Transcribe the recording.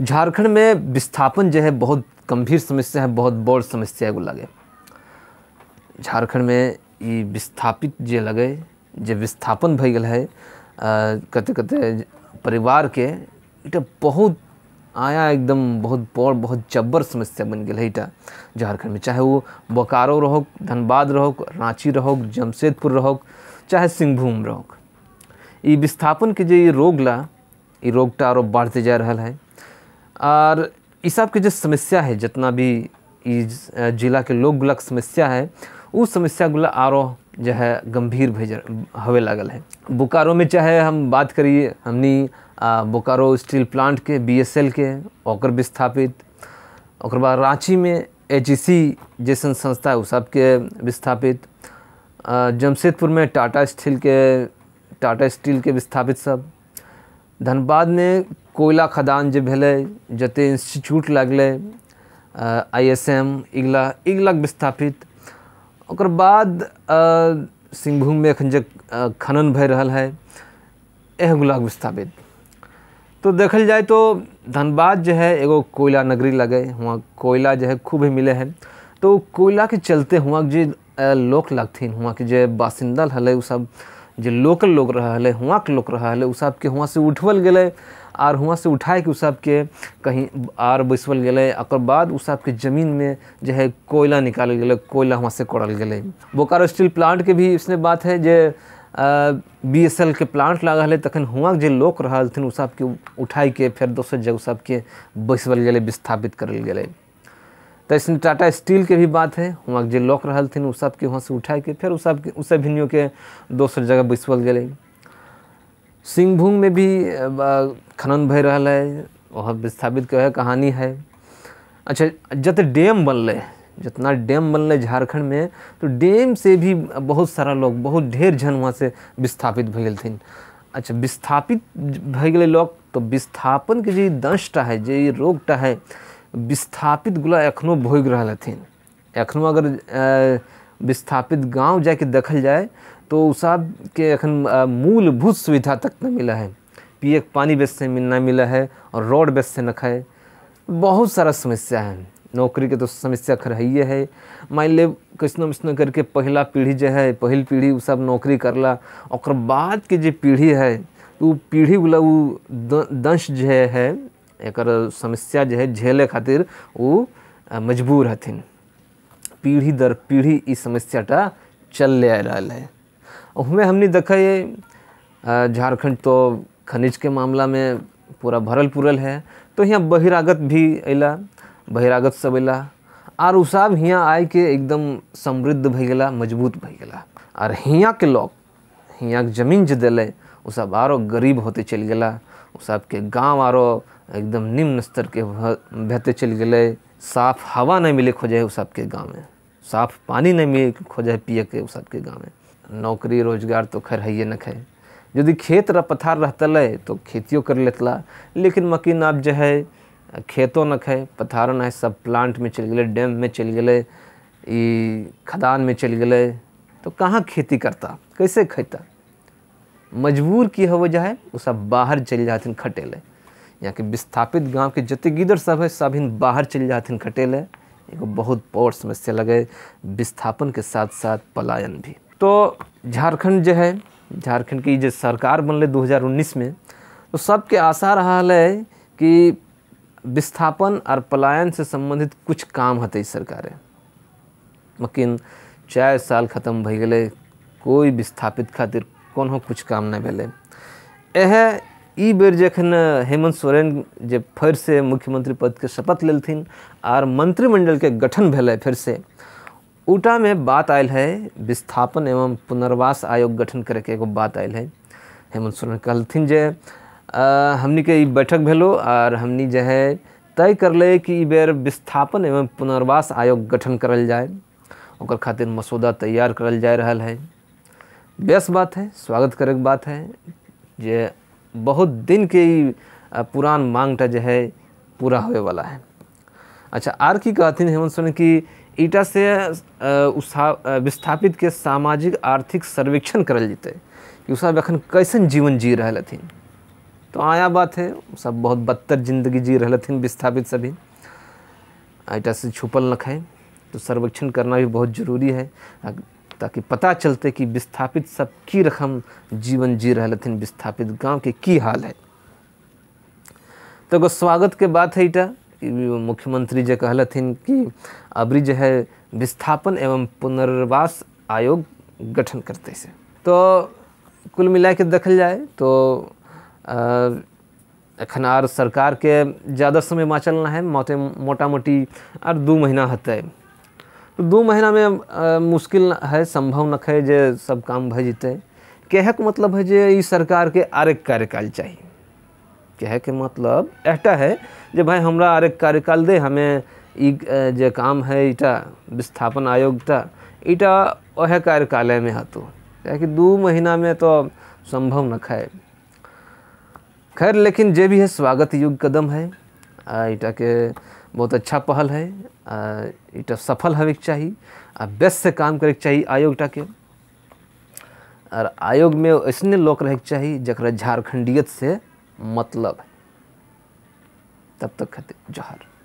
झारखंड में विस्थापन जो है बहुत गंभीर समस्या है बहुत बड़ समस्या है लगे झारखंड में ये विस्थापित जो लगे जो विस्थापन भ गल है कते कते परिवार के इटा बहुत आया एकदम बहुत बड़ बहुत जब्बर समस्या बन गया है इटा झारखंड में चाहे वो बोकारो रहो धनबाद रहो रांची रहो जमशेदपुर रहो चाहे सिंहभूम रहो ये विस्थापन के जो ये रोग ला ये रोग टा और बढ़ते जा रहा है और इस आपकी जो समस्या है जितना भी जिला के लोग गुलाक समस्या है उस समस्या गुला आरो जो है गंभीर भेजर हवे लागल है बोकारो में चाहे हम बात करिए हमने बोकारो स्टील प्लांट के बीएसएल के ओकर विस्थापित और बाद रांची में एच ई सी जैसन संस्था है उस सबके विस्थापित जमशेदपुर में टाटा स्टील के टाटा स्टील के विस्थापित सब धनबाद में कोयला खदान जो जत जते इंस्टीट्यूट आई एस एम इगला इगलक विस्थापित और बाद सिंहभूम में एखन जे खनन भर है एहगुलाक विस्थापित तो देखल जाए तो धनबाद जो है एगो कोयला नगरी लगे वहाँ कोयला जो है खूब ही मिले हैं तो कोयला के चलते हुआ जो लोग लगते हैं वहाँ के जो बासिंदा हल वो सब जो लोकल लोग रहा हुआ के लोग रहा हल वो सब के वहाँ से उठवल गए आर हुआ से उठाए कि उसब के कहीं आर बैसवल गए और बाद उसब के ज़मीन में जो है कोयला निकाल गए कोयला वहाँ से कोड़ल गए बोकारो स्टील प्लांट के भी इसने बात है जो बी एस एल के प्लांट लागल है तखन हुआ जो लोग रहा थे के फिर दोसर जगह के बैसवल गए विस्थापित कर गए तो इसमें टाटा स्टील के भी बात है वहाँ जो लोग रहा थे वहाँ से उठा के फिर उस सब उस भी के दोसर जगह बैसवल गए सिंहभूम में भी खनन भय रहा है वह विस्थापित के कहानी है अच्छा जत डैम बनल जितना डैम बनल झारखंड में तो डैम से भी बहुत सारा लोग बहुत ढेर जन वहाँ से विस्थापित भैल अच्छा विस्थापित भै लोग तो विस्थापन के जो दंशटा है जो रोगटा है विस्थापित गुला एखनो भोग रहा हथिन एखनो अगर आ, विस्थापित गांव जाके देखल जाए तो साहब के अखन मूलभूत सुविधा तक न मिला है पिए पानी बेस से न मिला है और रोड बेस से न खाए बहुत सारा समस्या है नौकरी के तो समस्या खर है है मान ले कैसनो वैसनो करके पहला पीढ़ी जो है पहल पीढ़ी उस सब नौकरी करला और बाद के जो पीढ़ी है वो पीढ़ी वाला वो दंश जो है, है एक समस्या जो है झेले खातिर वो मजबूर हथिन पीढ़ी दर पीढ़ी ई समस्याटा चल रहा है उसमें हमने देखा ये झारखंड तो खनिज के मामला में पूरा भरल पुरल है तो यहाँ बहिरागत भी अला बहिरागत सब अला और उब यहाँ आए के एकदम समृद्ध भ गया मजबूत भ गया और हियाँ के लोग हियाँ के जमीन जो दिल उब आरो गरीब होते चल गया उब के गांव आरो एकदम निम्न स्तर के बहते चल गए साफ हवा नहीं मिले खोजे उब के गाँव में साफ़ पानी नहीं मिल है पिए के सबके गाँव में नौकरी रोजगार तो खैर है न है यदि खेत र पथार रहतल तो खेतियों कर लेतला लेकिन मकिन अब जो है खेतों न है पथार न है सब प्लांट में चल गए डैम में चल गए खदान में चल गए तो कहाँ खेती करता कैसे खेता मजबूर की हो जाए वो सब बाहर चल जाते खटे यहाँ के विस्थापित गाँव के जते गिदर सब है सब इन बाहर चल जाते खटे एगो बहुत बड़ समस्या लगे विस्थापन के साथ साथ पलायन भी तो झारखंड जो है झारखंड की जो सरकार बनल 2019 में तो सबके आशा रहा है कि विस्थापन और पलायन से संबंधित कुछ काम हत सरकारें लेकिन चार साल खत्म भैगे कोई विस्थापित खातिर कोनो कुछ काम नहीं बेर जखन हेमंत सोरेन जे फिर से मुख्यमंत्री पद के शपथ लेलथिन आर मंत्रिमंडल के गठन भेलै फिर से उटा में बात आयल है विस्थापन एवं पुनर्वास आयोग गठन करे के एगो बात आयल है हेमंत सोरेन कहलथिन जे हमनी के ई बैठक भेलो आर हमनी जे है तय ले कि ई बेर विस्थापन एवं पुनर्वास आयोग गठन करल जाए और खातिर मसौदा तैयार करल जा रहा है बेस बात है स्वागत करे के बात है जे बहुत दिन के पुरान मांग जो है पूरा होए वाला है अच्छा आर की कहती हेमंत सोरेन कि ईटा से विस्थापित के सामाजिक आर्थिक सर्वेक्षण करल जेतै कि उसब एखन कैसन जीवन जी रहा हथिन तो आया बात है सब बहुत बदतर जिंदगी जी रहा हथिन विस्थापित सभी ईटा से छुपल नखें तो सर्वेक्षण करना भी बहुत ज़रूरी है ताकि पता चलते कि विस्थापित सब की रकम जीवन जी रहा थे विस्थापित गांव के की हाल है तो एगो स्वागत के बात है इटा कि मुख्यमंत्री जो कहलथिन कि अबरी जो है विस्थापन एवं पुनर्वास आयोग गठन करते से तो कुल मिला के देखल जाए तो अखन आर सरकार के ज़्यादा समय माचल ना है मोटे मोटा मोटी आर दू महीना हते तो दू महीना में मुश्किल है संभव नख है जे सब काम भ जेतै कह के मतलब है जे सरकार के आर एक कार्यकाल चाहिए कहे के मतलब एटा है जे भाई हमरा एक कार्यकाल दे हमें जे काम है इटा विस्थापन आयोग टा इटा वह कार्यकाल में हतो क्या कि दू महीना में तो संभव न खाए खैर लेकिन जे भी है स्वागत युग कदम है इटा के बहुत अच्छा पहल है इट सफल हो चाहिए आ बेस से काम करे चाहिए आयोग के और आयोग में ऐसने लोग रहे चाहिए जरा झारखंडियत से मतलब है तब तक खाते जोहर